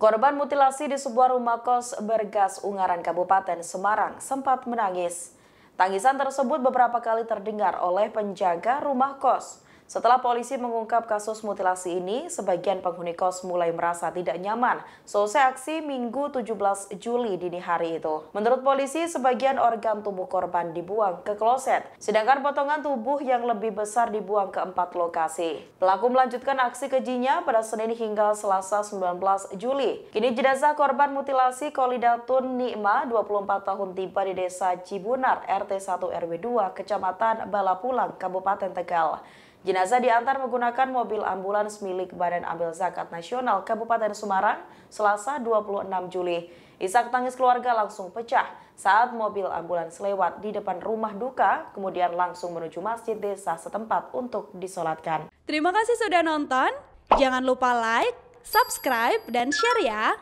Korban mutilasi di sebuah rumah kos bergas Ungaran Kabupaten Semarang sempat menangis. Tangisan tersebut beberapa kali terdengar oleh penjaga rumah kos. Setelah polisi mengungkap kasus mutilasi ini, sebagian penghuni kos mulai merasa tidak nyaman selesai aksi Minggu 17 Juli dini hari itu. Menurut polisi, sebagian organ tubuh korban dibuang ke kloset, sedangkan potongan tubuh yang lebih besar dibuang ke empat lokasi. Pelaku melanjutkan aksi kejinya pada Senin hingga Selasa 19 Juli. Kini jenazah korban mutilasi Kolidatun Nikma 24 tahun tiba di desa Cibunar, RT 1 RW 2, Kecamatan Balapulang, Kabupaten Tegal. Jenazah diantar menggunakan mobil ambulans milik Badan Ambil Zakat Nasional Kabupaten Semarang selasa 26 Juli. Isak tangis keluarga langsung pecah saat mobil ambulans lewat di depan rumah duka, kemudian langsung menuju masjid desa setempat untuk disolatkan. Terima kasih sudah nonton, jangan lupa like, subscribe, dan share ya!